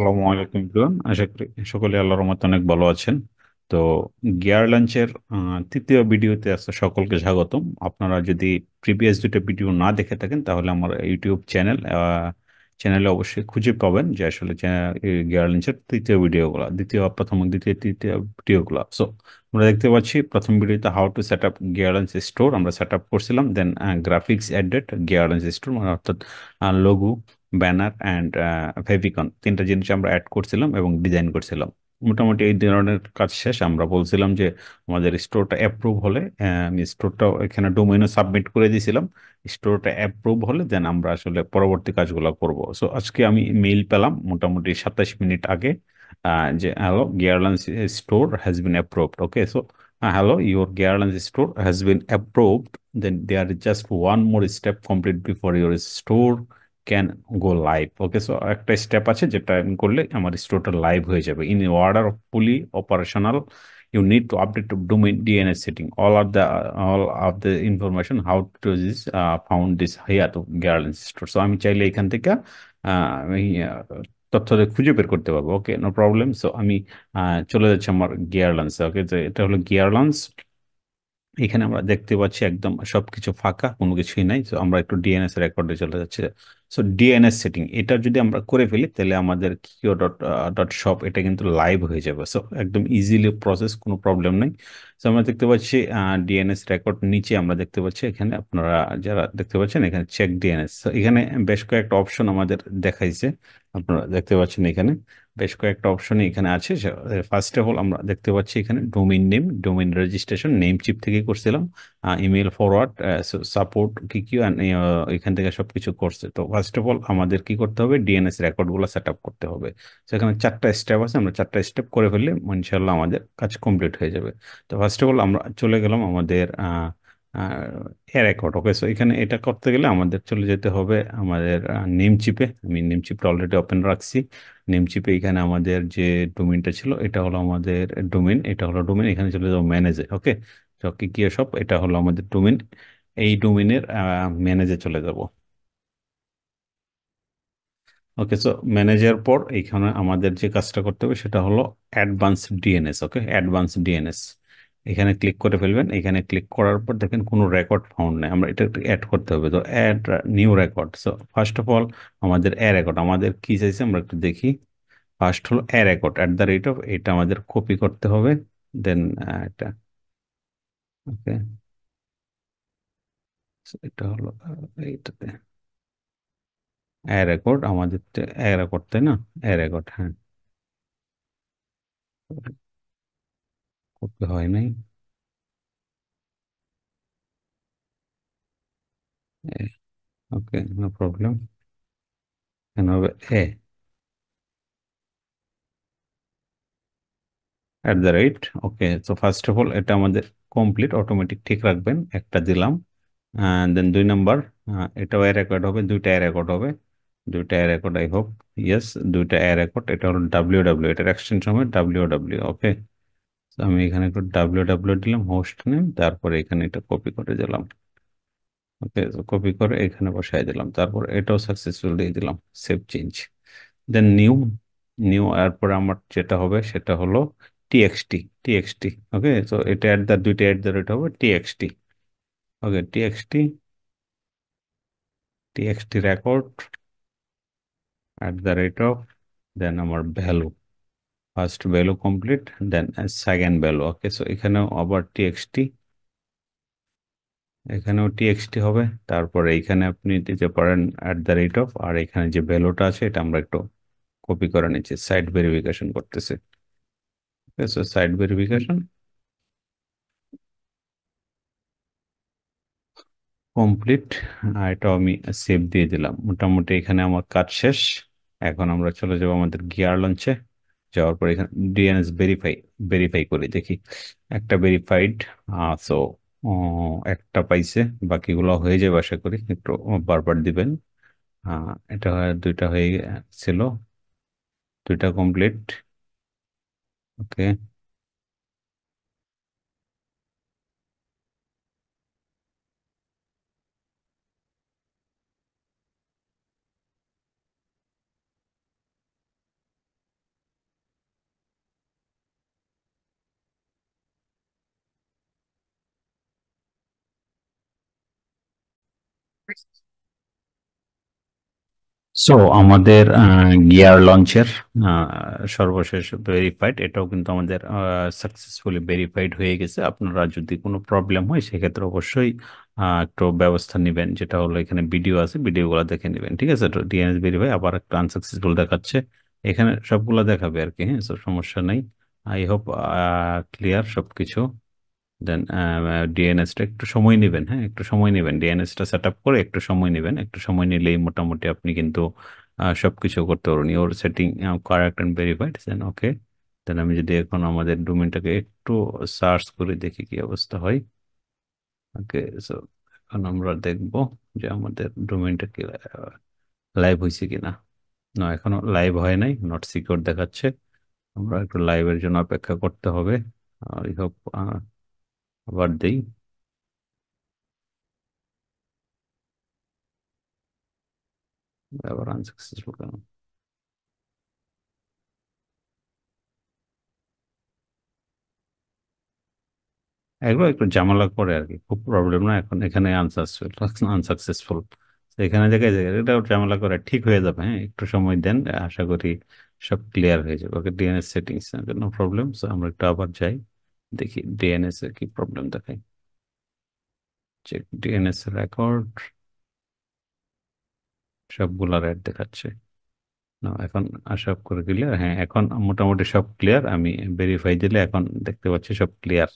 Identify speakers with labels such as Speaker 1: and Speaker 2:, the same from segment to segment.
Speaker 1: আলাইকুম আশা করি সকলে আল্লাহর রহমতে অনেক ভালো আছেন তো গিয়ার লাঞ্চের তৃতীয় ভিডিওতে আসতে সকলকে স্বাগতম আপনারা যদি প্রিভিয়াস দুটো ভিডিও না দেখে থাকেন তাহলে আমার ইউটিউব চ্যানেল চ্যানেলে অবশ্যই খুঁজে পাবেন যে আসলে গিয়ার লাঞ্চের তৃতীয় ভিডিওগুলো দ্বিতীয় প্রথম দ্বিতীয় তৃতীয় ভিডিওগুলো সো আমরা দেখতে পাচ্ছি প্রথম ভিডিওতে how to set up GearLaunch store আমরা সেট আপ করছিলাম then graphics added GearLaunch store মানে অর্থাৎ লঘু ব্যানার অ্যান্ড uh, ফেভিকন তিনটা জিনিস আমরা অ্যাড করছিলাম এবং ডিজাইন করছিলাম মোটামুটি এই ধরনের কাজ শেষ আমরা বলছিলাম যে আমাদের স্টোরটা অ্যাপ্রুভ হলে uh, আমি স্টোরটা এখানে ডোমেনও সাবমিট করে দিয়েছিলাম স্টোরটা অ্যাপ্রুভ হলে দেন আমরা আসলে পরবর্তী কাজগুলো করব সো আজকে আমি মেইল পেলাম মোটামুটি সাতাশ মিনিট আগে uh, যে hello GearLaunch store has been approved okay so hello your GearLaunch store has been approved then they are just one more step complete before your store can go live okay so একটা step আছে যেটা আমি করলে আমার স্টোরটা live হয়ে যাবে in order of fully operational you need to update to domain DNS setting. All of the all of the information how to is this found this here to Garland store so আমি চাইলে এখান থেকে আমি তথ্য খুঁজে বের করতে পারবো ওকে নো প্রবলেম সো আমি চলে যাচ্ছি আমার গিয়ার গিয়ারলান্স ওকে এটা হলো গিয়ার গিয়ারলান্স এখানে আমরা দেখতে পাচ্ছি একদম সবকিছু ফাঁকা কোনো কিছুই নাই তো আমরা একটু ডিএনএস রেকর্ডে চলে যাচ্ছি সো ডিএনএস সেটিং এটা যদি আমরা করে ফেলি তাহলে আমাদের কিও ডট ডট শপ এটা কিন্তু লাইভ হয়ে যাবে সো একদম ইজিলি প্রসেস কোনো প্রবলেম নেই সো আমরা দেখতে পাচ্ছি ডিএনএস uh, রেকর্ড নিচে আমরা দেখতে পাচ্ছি এখানে আপনারা যারা দেখতে পাচ্ছেন এখানে চেক ডিএনএস এখানে বেশ কয়েকটা অপশন আমাদের দেখাইছে আপনারা দেখতে পাচ্ছেন এখানে বেশ কয়েকটা অপশন এখানে আছে ফার্স্ট অফ অল আমরা দেখতে পাচ্ছি এখানে domain name domain registration name cheap থেকে করছিলাম ইমেল ফরওয়ার্ড সাপোর্ট কি কি এখান থেকে সব কিছু করছে তো ফার্স্ট অফ অল আমাদের কি করতে হবে ডিএনএস রেকর্ডগুলো সেট আপ করতে হবে সেখানে চারটা স্টেপ আছে আমরা চারটা স্টেপ করে ফেললে ইনশাল্লাহ আমাদের কাজ কমপ্লিট হয়ে যাবে তো ফার্স্ট অফ অল আমরা চলে গেলাম আমাদের আর রেকর্ড ওকে সো এখানে এটা করতে গেলে আমাদের চলে যেতে হবে আমাদের নেমচিপে আমি নেমচিপটা অলরেডি ওপেন রাখছি নেমচিপে এখানে আমাদের যে ডোমেনটা ছিল এটা হলো আমাদের ডোমেন এটা হলো ডোমেন এখানে চলে যাবো ম্যানেজে ওকে চকি গিয়ে সব এটা হলো আমাদের ডোমেন এই ডোমেনের ম্যানেজে চলে যাব ওকে সো ম্যানেজার পর এইখানে আমাদের যে কাজটা করতে হবে সেটা হলো advance DNS okay advance DNS এখানে ক্লিক করে ফেলবেন এখানে ক্লিক করার পর দেখেন কোনো রেকর্ড ফাউন্ড নেই আমরা এটা অ্যাড করতে হবে তো add new record so first of all আমাদের এ রেকর্ড আমাদের কি চাইছে আমরা একটু দেখি ফার্স্ট হলো A record at the rate of এটা আমাদের কপি করতে হবে দেন এটা ওকে এটা হলো এইটাতে এ রেকর্ড আমাদের এ রেকর্ড তাই না এ রেকর্ড হ্যাঁ করতে হয় নাই ওকে নো প্রবলেম এখানে হবে A at the rate okay তো ফার্স্ট অফ অল এটা আমাদের কমপ্লিট অটোমেটিক ঠিক রাখবেন একটা দিলাম দেন দুই নাম্বার এটাও এ রেকর্ড হবে দুইটা এ রেকর্ড হবে দুইটা A record I hope yes দুইটা এ রেকর্ড এটা হলো ডাব্লিউডাব্লিউ ডাব্লিউ এটার এক্সটেনশন হবে ডাব্লিউ ওকে আমি এখানে একটু ডাব্লিউ ডাব্লিউ দিলাম হোস্ট নেম তারপরে এখানে এটা কপি করে দিলাম ওকে কপি করে এখানে বসাই দিলাম তারপর এটাও সাকসেসফুল দিয়ে দিলাম save change then new new এরপরে আমার যেটা হবে সেটা হলো টিএক্সটি টিএক্সটি ওকে তো এটা অ্যাট দ্য দুইটা অ্যাট দ্য রেট হবে TXT okay TXT TXT record at the rate of then আমার value first value complete then second value okay so এখানেও আবার টিএক্সটি এখানেও টিএক্সটি হবে তারপরে এইখানে আপনি দিতে পারেন অ্যাট দ্য রেট অফ আর এখানে যে ভ্যালুটা আছে এটা আমরা একটু কপি করে নিচ্ছি সাইড ভেরিফিকেশন করতেছি okay so site verification complete এটা আমি সেভ দিয়ে দিলাম মোটামুটি এখানে আমার কাজ শেষ এখন আমরা চলে যাব আমাদের গিয়ার লঞ্চে যাওয়ার পর এখানে ডিএনএস ভেরিফাই ভেরিফাই করি দেখি একটা ভেরিফাইড সো একটা পাইছে বাকিগুলো হয়ে যাবে আশা করি একটু বারবার দিবেন এটা দুইটা হয়ে ছিল দুইটা কমপ্লিট ওকে সো আমাদের গিয়ার লঞ্চের সর্বশেষ ভেরিফাইড এটাও কিন্তু আমাদের সাকসেসফুলি ভেরিফাইড হয়ে গেছে আপনারা যদি কোনো প্রবলেম হয় সেক্ষেত্রে অবশ্যই একটু ব্যবস্থা নেবেন যেটা হলো এখানে ভিডিও আছে ভিডিওগুলো দেখে নেবেন ঠিক আছে ডিএনএস ভেরিফাই আবার একটা আনসাকসেসফুল দেখাচ্ছে এখানে সবগুলো দেখাবে আর কি হ্যাঁ সমস্যা নেই আই হোপ ক্লিয়ার সব কিছু দেন ডিএনএসটা uh, uh, একটু সময় নেবেন হ্যাঁ একটু সময় নেবেন ডিএনএসটা সেট আপ করে একটু সময় নেবেন একটু সময় নিলেই মোটামুটি আপনি কিন্তু সব কিছু করতে পারবেন your setting correct and verified then okay then আমি যদি এখন আমাদের ডোমেনটাকে একটু সার্চ করে দেখি কি অবস্থা হয় ওকে সো এখন আমরা দেখব যে আমাদের ডোমেনটা কি লাইভ হয়েছে কিনা না এখনো লাইভ হয় নাই নট সিকিউর দেখাচ্ছে আমরা একটু লাইভের জন্য অপেক্ষা করতে হবে আই হোপ আবার দেই আবার আনসাকসেসফুল কেন এগুলো একটু ঝামেলা করে আর কি খুব প্রবলেম না এখন এখানে আনসাকসেসফুল আনসাকসেসফুল এখানে জায়গায় জায়গায় এটাও ঝামেলা করে ঠিক হয়ে যাবে হ্যাঁ একটু সময় দেন আশা করি সব ক্লিয়ার হয়ে যাবে okay DNS settings no problem আমরা একটু আবার যাই দেখি ডিএনএস এর কি প্রবলেম দেখাই চেক ডিএনএস রেকর্ড সবগুলা রেড দেখাচ্ছে না এখন সব করে দিলে হ্যাঁ এখন মোটামুটি সব ক্লিয়ার আমি ভেরিফাই দিলে এখন দেখতে পাচ্ছি সব ক্লিয়ার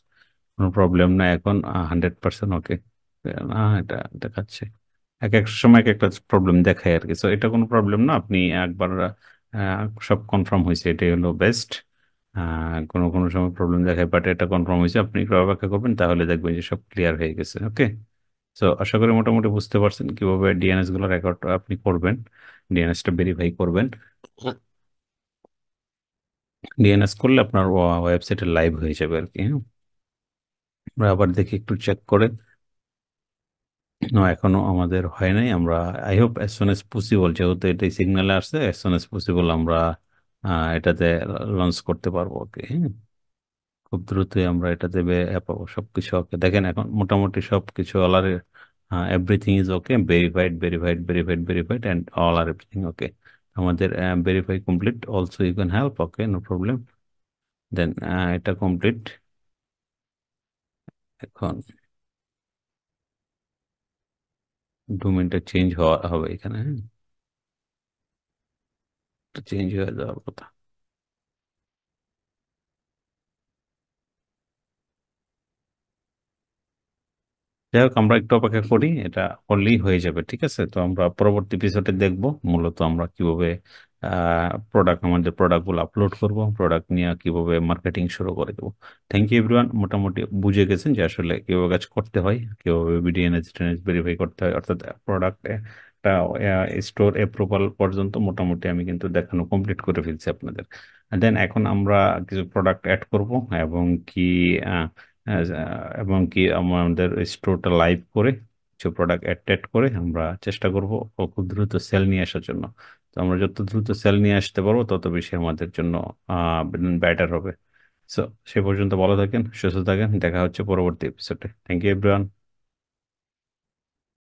Speaker 1: কোনো প্রবলেম না এখন হান্ড্রেড পার্সেন্ট ওকে না এটা দেখাচ্ছে এক এক সময় এক একটা প্রবলেম দেখায় আর কি সো এটা কোনো প্রবলেম না আপনি একবার সব কনফার্ম হয়েছে এটাই হলো বেস্ট কোনো কোনো সময় প্রবলেম দেখায় বাট এটা কনফার্ম হয়েছে আপনি একটু অপেক্ষা করবেন তাহলে দেখবেন যে সব ক্লিয়ার হয়ে গেছে ওকে সো আশা করি মোটামুটি বুঝতে পারছেন কিভাবে ডিএনএসগুলো রেকর্ড আপনি করবেন ডিএনএসটা ভেরিফাই করবেন ডিএনএস করলে আপনার ওয়েবসাইটে লাইভ হয়ে যাবে আর কি আমরা হ্যাঁ? আবার দেখি একটু চেক করে এখনো আমাদের হয় নাই আমরা I hope as soon as possible যেহেতু এটাই সিগনালে আসছে অ্যাজ সুন অ্যাজ পসিবল আমরা এটাতে লঞ্চ করতে পারবো ওকে হ্যাঁ খুব দ্রুতই আমরা এটাতে পাবো সব কিছু ওকে দেখেন এখন মোটামুটি সব কিছু all are everything is okay verified verified verified verified and all are everything okay আমাদের verify complete also you can help okay no problem then এটা কমপ্লিট এখন ডোমেনটা চেঞ্জ হওয়া হবে এখানে হ্যাঁ তো চেঞ্জ হয়ে যাওয়ার কথা যাই হোক আমরা একটু অপেক্ষা করি এটা করলেই হয়ে যাবে ঠিক আছে তো আমরা পরবর্তী এপিসোডে দেখব মূলত আমরা কিভাবে প্রোডাক্ট আমাদের প্রোডাক্টগুলো আপলোড করব প্রোডাক্ট নিয়ে কিভাবে মার্কেটিং শুরু করে দেবো থ্যাংক ইউ এভরিওয়ান মোটামুটি বুঝে গেছেন যে আসলে কীভাবে কাজ করতে হয় কীভাবে ভিডিও এনার্জি ভেরিফাই করতে হয় অর্থাৎ প্রোডাক্ট একটা স্টোর অ্যাপ্রুভাল পর্যন্ত মোটামুটি আমি কিন্তু দেখানো কমপ্লিট করে ফেলছি আপনাদের দেন এখন আমরা কিছু প্রোডাক্ট অ্যাড করব এবং কি এবং কি আমাদের স্টোরটা লাইভ করে কিছু প্রোডাক্ট অ্যাড করে আমরা চেষ্টা করব খুব দ্রুত সেল নিয়ে আসার জন্য তো আমরা যত দ্রুত সেল নিয়ে আসতে পারবো তত বেশি আমাদের জন্য ব্যাটার হবে সো সে পর্যন্ত ভালো থাকেন সুস্থ থাকেন দেখা হচ্ছে পরবর্তী এপিসোডে থ্যাংক ইউ এভরিওয়ান